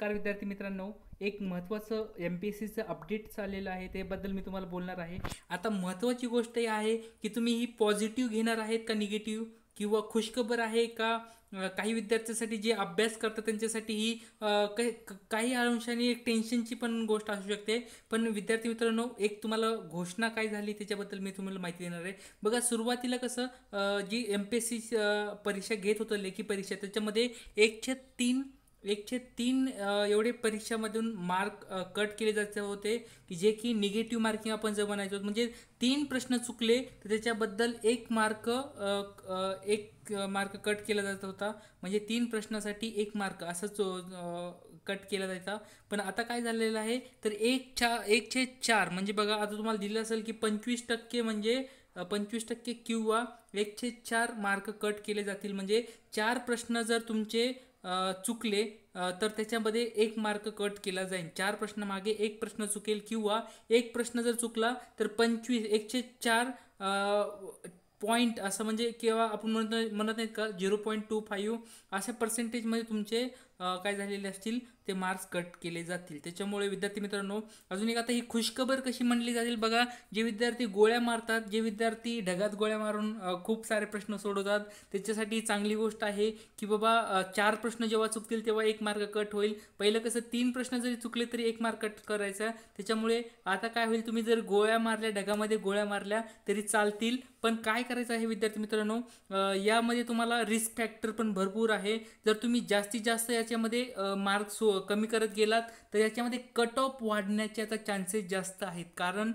नमस्कार विद्यार्थी मित्रांनो एक महत्त्वाचं एम पी एस सीचं अपडेट चाललेलं आहे त्याबद्दल मी तुम्हाला बोलणार आहे आता महत्त्वाची गोष्ट ही आहे की तुम्ही ही पॉझिटिव्ह घेणार आहेत का निगेटिव्ह किंवा खुशखबर आहे का काही विद्यार्थ्यांसाठी जे अभ्यास करतात त्यांच्यासाठी ही काही काही अंशाने एक टेन्शनची पण गोष्ट असू शकते पण विद्यार्थी मित्रांनो एक तुम्हाला घोषणा काय झाली त्याच्याबद्दल मी तुम्हाला माहिती देणार आहे बघा सुरुवातीला कसं जी एम पी एस सी परीक्षा घेत होतं लेखी परीक्षा त्याच्यामध्ये एकशे तीन एकशे तीन एवढे परीक्षामधून मार्क कट केले जायचे होते की जे की निगेटिव्ह मार्किंग आपण जर म्हणायचो म्हणजे तीन प्रश्न चुकले तर त्याच्याबद्दल एक मार्क एक मार्क कट केला जात होता म्हणजे तीन प्रश्नासाठी एक मार्क असंच कट केला जायचा पण आता काय झालेलं आहे तर एक चा एकशे चार म्हणजे बघा आता तुम्हाला दिलं असेल की पंचवीस टक्के म्हणजे पंचवीस टक्के किंवा एकशे चार मार्क कट केले जातील म्हणजे चार प्रश्न जर तुमचे चुकले तर त्याच्यामध्ये एक मार्क कट केला जाईल चार प्रश्न मागे एक प्रश्न चुकेल किंवा एक प्रश्न जर चुकला तर पंचवीस एकशे चार पॉईंट असं म्हणजे किंवा आपण म्हणत म्हणत नाही का झिरो पॉईंट टू फाईव्ह अशा पर्सेंटेजमध्ये तुमचे काय झालेले असतील ते मार्क्स कट केले जातील त्याच्यामुळे विद्यार्थी मित्रांनो अजून एक आता ही खुशखबर कशी म्हणली जातील बघा जे विद्यार्थी गोळ्या मारतात जे विद्यार्थी ढगात गोळ्या मारून खूप सारे प्रश्न सोडवतात त्याच्यासाठी चांगली गोष्ट आहे की बाबा चार प्रश्न जेव्हा चुकतील तेव्हा एक मार्क कट होईल पहिलं कसं तीन प्रश्न जरी चुकले तरी एक मार्क कट करायचा त्याच्यामुळे आता काय होईल तुम्ही जर गोळ्या मारल्या ढगामध्ये गोळ्या मारल्या तरी चालतील पण काय करायचं आहे विद्यार्थी मित्रांनो यामध्ये तुम्हाला रिस्क फॅक्टर पण भरपूर आहे जर तुम्ही जास्तीत जास्त याच्या याच्यामध्ये मार्क्स हो, कमी करत गेलात तर याच्यामध्ये कट ऑफ वाढण्याचे आता चान्सेस जास्त आहेत कारण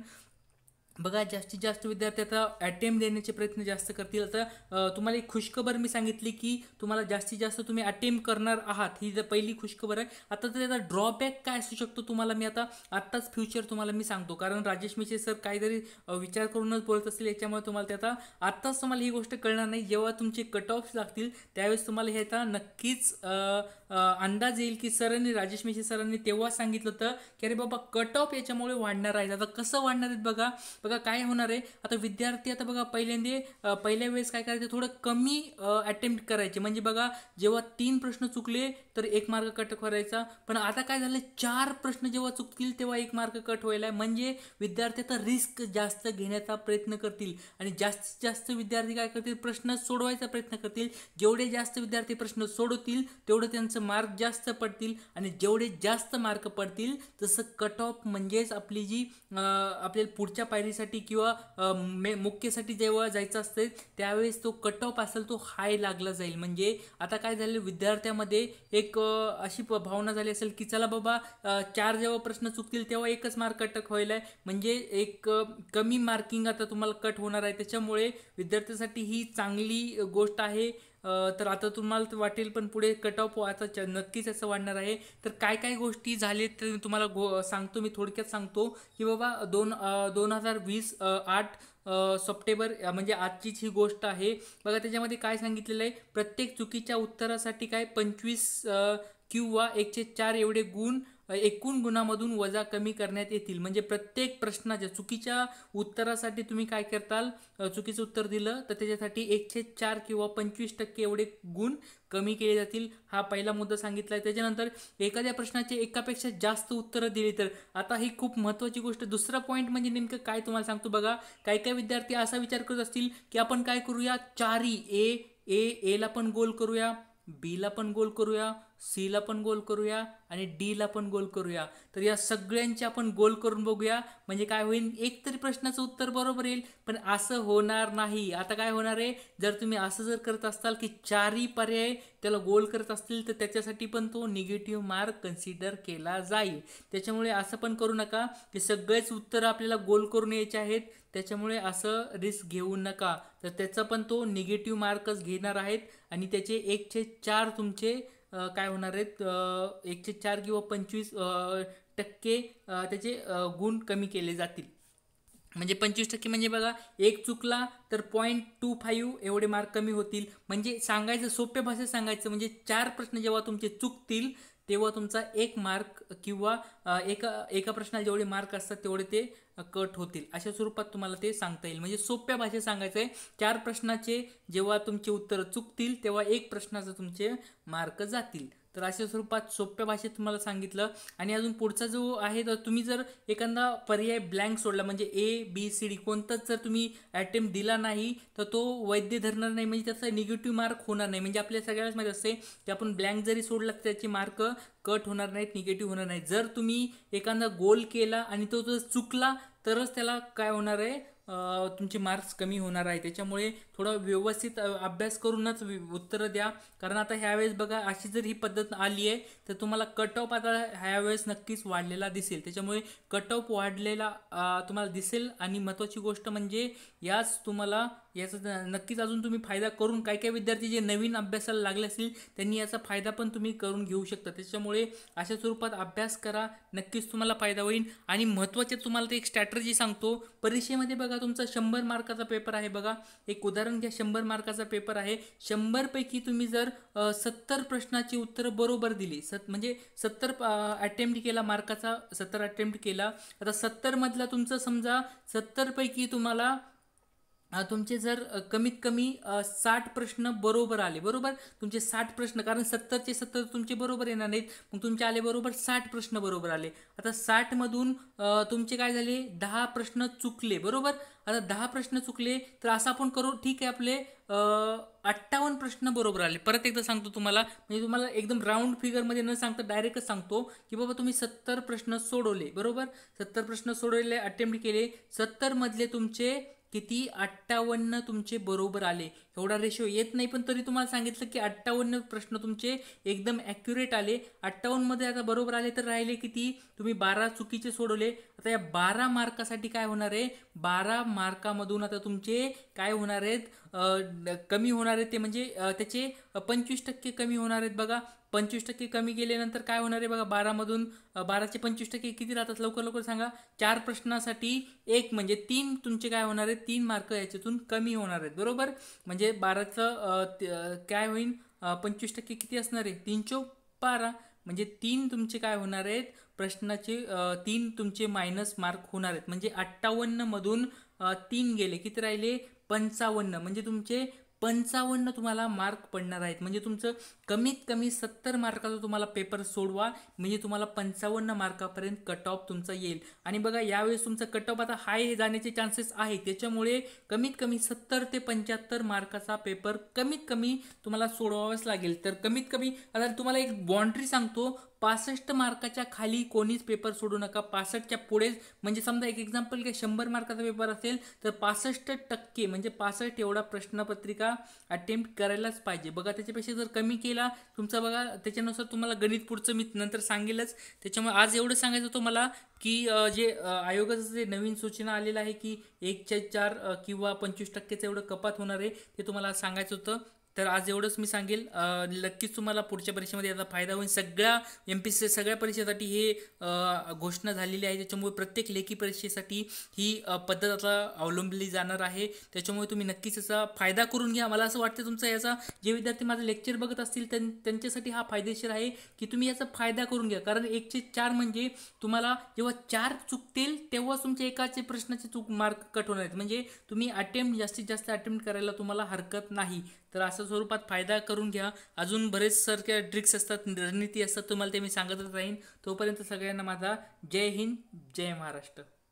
बघा जास्तीत जास्त विद्यार्थी आता अटेम्प्ट देण्याचे प्रयत्न जास्त करतील आता तुम्हाला एक खुशखबर मी सांगितली की तुम्हाला जास्तीत जास्त तुम्ही अटेम्प्ट करणार आहात ही जर पहिली खुशखबर आहे आता तर त्याचा ड्रॉबॅक काय असू शकतो तुम्हाला मी आता आत्ताच फ्युचर तुम्हाला मी सांगतो कारण राजेश मिशे सर काहीतरी विचार करूनच बोलत असतील याच्यामुळे तुम्हाला त्याचा आत्ताच तुम्हाला ही गोष्ट कळणार नाही जेव्हा तुमचे कट ऑफ लागतील त्यावेळेस तुम्हाला ह्याचा नक्कीच अंदाज येईल की सरांनी राजेश मिशे सरांनी तेव्हा सांगितलं होतं की अरे बाबा कट ऑफ याच्यामुळे वाढणार आहे आता कसं वाढणार आहेत बघा बघा काय होणार आहे आता विद्यार्थी आता बघा पहिल्यांदा पहिल्या वेळेस काय करायचं थोडं कमी अटेम्प्ट करायचे म्हणजे बघा जेव्हा तीन प्रश्न चुकले तर एक मार्क कट करायचा पण आता काय झालं चार प्रश्न जेव्हा चुकतील तेव्हा एक मार्क कट व्हायला म्हणजे विद्यार्थी आता रिस्क जास्त घेण्याचा प्रयत्न करतील आणि जास्तीत जास्त विद्यार्थी काय करतील प्रश्न सोडवायचा प्रयत्न करतील जेवढे जास्त विद्यार्थी प्रश्न सोडवतील तेवढं त्यांचं मार्क जास्त पडतील आणि जेवढे जास्त मार्क पडतील तसं कट ऑफ म्हणजेच आपली जी आपल्याला पुढच्या पायरी तयारीसाठी किंवा मे मुख्यसाठी जेव्हा जायचं असते त्यावेळेस तो कट ऑफ असेल तो हाय लागला जाईल म्हणजे आता काय झालं विद्यार्थ्यामध्ये एक अशी भावना झाली असेल की चला बाबा चार जेव्हा प्रश्न चुकतील तेव्हा एकच मार्क कटक व्हायला आहे म्हणजे एक कमी मार्किंग आता तुम्हाला कट होणार आहे त्याच्यामुळे विद्यार्थ्यासाठी ही चांगली गोष्ट आहे तर आता तुम्हाला वाटेल पण पुढे कट ऑफ हो, आता नक्कीच असं वाढणार आहे तर काय काय गोष्टी झाले ते तुम्हाला गो सांगतो मी थोडक्यात सांगतो की बाबा दोन दोन हजार वीस आठ सप्टेंबर म्हणजे आजचीच ही गोष्ट आहे बघा त्याच्यामध्ये काय सांगितलेलं आहे प्रत्येक चुकीच्या उत्तरासाठी काय पंचवीस किंवा एकशे चार एवढे गुण एकूण गुणामधून वजा कमी करण्यात येतील म्हणजे प्रत्येक प्रश्नाच्या चुकीच्या उत्तरासाठी तुम्ही काय करताल चुकीचं उत्तर दिलं तर त्याच्यासाठी एकशे चार किंवा पंचवीस टक्के एवढे गुण कमी केले जातील हा पहिला मुद्दा सांगितला आहे त्याच्यानंतर एखाद्या प्रश्नाचे एकापेक्षा जास्त उत्तरं दिली तर आता ही खूप महत्त्वाची गोष्ट दुसरा पॉईंट म्हणजे नेमकं काय तुम्हाला सांगतो बघा काही काही विद्यार्थी असा विचार करत असतील की आपण काय करूया चारी ए एला पण गोल करूया बीला पण गोल करूया सीला पण गोल करूया आणि डीला पण गोल करूया तर या सगळ्यांची आपण गोल करून बघूया म्हणजे काय होईल एक तरी प्रश्नाचं उत्तर बरोबर येईल पण असं होणार नाही आता काय होणार आहे जर तुम्ही असं जर करत असताल की चारही पर्याय त्याला गोल करत असतील तर त्याच्यासाठी पण तो निगेटिव्ह मार्क कन्सिडर केला जाईल त्याच्यामुळे असं पण करू नका की सगळेच उत्तर आपल्याला गोल करून यायचे आहेत त्याच्यामुळे असं रिस्क घेऊ नका तर त्याचा पण तो निगेटिव्ह मार्कच घेणार आहेत आणि त्याचे एकशे चार तुमचे काय होणार आहेत एकशे चार किंवा पंचवीस टक्के त्याचे गुण कमी केले जातील म्हणजे पंचवीस टक्के म्हणजे बघा एक चुकला तर पॉईंट टू फाईव्ह एवढे मार्क कमी होतील म्हणजे सांगायचं सोप्या भाषेत सांगायचं म्हणजे चार प्रश्न जेव्हा तुमचे चुकतील तेव्हा तुमचा एक मार्क किंवा एका एका प्रश्नाला जेवढे मार्क असतात तेवढे ते कट होतील अशा स्वरूपात तुम्हाला ते सांगता येईल म्हणजे सोप्या भाषेत सांगायचं आहे चार प्रश्नाचे जेव्हा तुमचे उत्तर चुकतील तेव्हा एक प्रश्नाचं तुमचे मार्क जातील तर अशा स्वरूपात सोप्या भाषेत तुम्हाला सांगितलं आणि अजून पुढचा जो आहे तर तुम्ही जर एखादा पर्याय ब्लँक सोडला म्हणजे ए बी सी डी कोणताच जर तुम्ही अटेम्प्ट दिला नाही तर तो वैद्य धरणार नाही म्हणजे त्याचा निगेटिव्ह मार्क होणार नाही म्हणजे आपल्या सगळ्याच माहीत असते की आपण ब्लँक जरी सोडला तर त्याचे मार्क कट होणार नाहीत निगेटिव्ह होणार नाहीत जर तुम्ही एखादा गोल केला आणि तो जर चुकला तरच त्याला काय होणार आहे तुमचे मार्क्स कमी होणार आहे त्याच्यामुळे थोडं व्यवस्थित अभ्यास करूनच उत्तरं द्या कारण आता ह्यावेळेस बघा अशी जर ही पद्धत आली आहे तर तुम्हाला कट ऑफ आता ह्यावेळेस नक्कीच वाढलेला दिसेल त्याच्यामुळे कट ऑफ वाढलेला तुम्हाला दिसेल आणि महत्त्वाची गोष्ट म्हणजे याच तुम्हाला याचा नक्कीच अजून तुम्ही फायदा करून काय काय विद्यार्थी जे नवीन अभ्यासाला लागले असतील त्यांनी याचा फायदा पण तुम्ही करून घेऊ शकता त्याच्यामुळे अशा स्वरूपात अभ्यास करा नक्कीच तुम्हाला फायदा होईल आणि महत्त्वाचे तुम्हाला ते एक स्ट्रॅटर्जी सांगतो परीक्षेमध्ये बघा बघा तुमचा शंभर मार्काचा पेपर आहे बघा एक उदाहरण घ्या शंभर मार्काचा पेपर आहे शंभरपैकी तुम्ही जर सत्तर प्रश्नाची उत्तरं बरोबर दिली सत म्हणजे सत्तर अटेम्प्ट केला मार्काचा सत्तर अटेम्प्ट केला आता सत्तरमधला तुमचं समजा सत्तरपैकी तुम्हाला तुमचे जर कमीत कमी साठ प्रश्न बरोबर आले बरोबर तुमचे साठ प्रश्न कारण सत्तरचे सत्तर तुमचे बरोबर येणार नाहीत मग तुमचे आले बरोबर साठ प्रश्न बरोबर आले आता साठमधून तुमचे काय झाले दहा प्रश्न चुकले बरोबर आता दहा प्रश्न चुकले तर असं आपण करू ठीक आहे आपले अठ्ठावन्न प्रश्न बरोबर आले परत एकदा सांगतो तुम्हाला म्हणजे तुम्हाला एकदम राऊंड फिगरमध्ये न सांगता डायरेक्टच सांगतो की बाबा तुम्ही सत्तर प्रश्न सोडवले बरोबर सत्तर प्रश्न सोडवले अटेम्प्ट केले सत्तरमधले तुमचे किती अठ्ठावन्न तुमचे बरोबर आले एवढा रेशो येत नाही पण तरी तुम्हाला सांगितलं की अठ्ठावन्न प्रश्न तुमचे एकदम ॲक्युरेट आले अठ्ठावन्नमध्ये आता बरोबर आले तर राहिले किती तुम्ही बारा चुकीचे सोडवले आता या बारा मार्कासाठी काय होणार आहे बारा मार्कामधून आता तुमचे काय होणार आहेत कमी होणार आहेत ते म्हणजे त्याचे पंचवीस टक्के कमी होणार आहेत बघा पंचवीस टक्के कमी गेल्यानंतर काय होणार आहे बघा बारामधून बाराचे पंचवीस टक्के किती राहतात लवकर लवकर सांगा चार प्रश्नासाठी एक म्हणजे तीन तुमचे काय होणार आहे तीन मार्क याच्यातून कमी होणार आहेत बरोबर म्हणजे बाराचं काय होईल पंचवीस टक्के किती असणार आहे तीन चो बारा म्हणजे तीन तुमचे काय होणार आहेत प्रश्नाचे तीन तुमचे मायनस मार्क होणार आहेत म्हणजे अठ्ठावन्नमधून तीन गेले किती राहिले पंचावन्न म्हणजे तुमचे पंचावन्न तुम्हाला मार्क पडणार आहेत म्हणजे तुमचं कमीत कमी सत्तर मार्काचा तुम्हाला पेपर सोडवा म्हणजे तुम्हाला पंचावन्न मार्कापर्यंत कट ऑफ तुमचा येईल आणि बघा यावेळेस तुमचा कट ऑफ आता हाय जाण्याचे चान्सेस आहे त्याच्यामुळे कमीत कमी सत्तर ते पंच्याहत्तर मार्काचा पेपर कमीत कमी तुम्हाला सोडवावाच लागेल तर कमीत कमी आता तुम्हाला एक बाउंड्री सांगतो पासष्ट मार्काच्या खाली कोणीच पेपर सोडू नका पासष्टच्या पुढेच म्हणजे समजा एक एक्झाम्पल काय शंभर मार्काचा पेपर असेल तर पासष्ट टक्के म्हणजे पासष्ट एवढा प्रश्नपत्रिका अटेम्प्ट करायलाच पाहिजे बघा त्याच्यापेक्षा जर कमी केला तुमचा बघा त्याच्यानुसार तुम्हाला गणित पुढचं मी नंतर सांगेलच त्याच्यामुळे आज एवढं सांगायचं होतं मला की जे आयोगाचं जे नवीन सूचना आलेलं आहे की एकच्या चार किंवा पंचवीस टक्केचं एवढं कपात होणार आहे ते तुम्हाला सांगायचं होतं तर आज एवढंच मी सांगेल नक्कीच तुम्हाला पुढच्या परीक्षेमध्ये याचा फायदा होईल सगळ्या एम पी सी सगळ्या परीक्षेसाठी हे घोषणा झालेली आहे त्याच्यामुळे प्रत्येक लेखी परीक्षेसाठी ही पद्धत आता अवलंबली जाणार आहे त्याच्यामुळे तुम्ही नक्कीच याचा फायदा करून घ्या मला असं वाटतं तुमचा याचा जे विद्यार्थी माझं लेक्चर बघत असतील त्यां त्यांच्यासाठी हा फायदेशीर आहे की तुम्ही याचा फायदा करून घ्या कारण एकशे चार म्हणजे तुम्हाला जेव्हा चार चुकतील तेव्हा तुमच्या एकाचे प्रश्नाचे चूक मार्क कट होणार आहेत म्हणजे तुम्ही अटेम्प्ट जास्तीत जास्त अटेम्प्ट करायला तुम्हाला हरकत नाही तर असं स्वरूपात फायदा करून घ्या अजून बरेच सारख्या ट्रिक्स असतात रणनीती असतात तुम्हाला ते मी सांगतच राहीन तोपर्यंत सगळ्यांना माझा जय हिंद जय महाराष्ट्र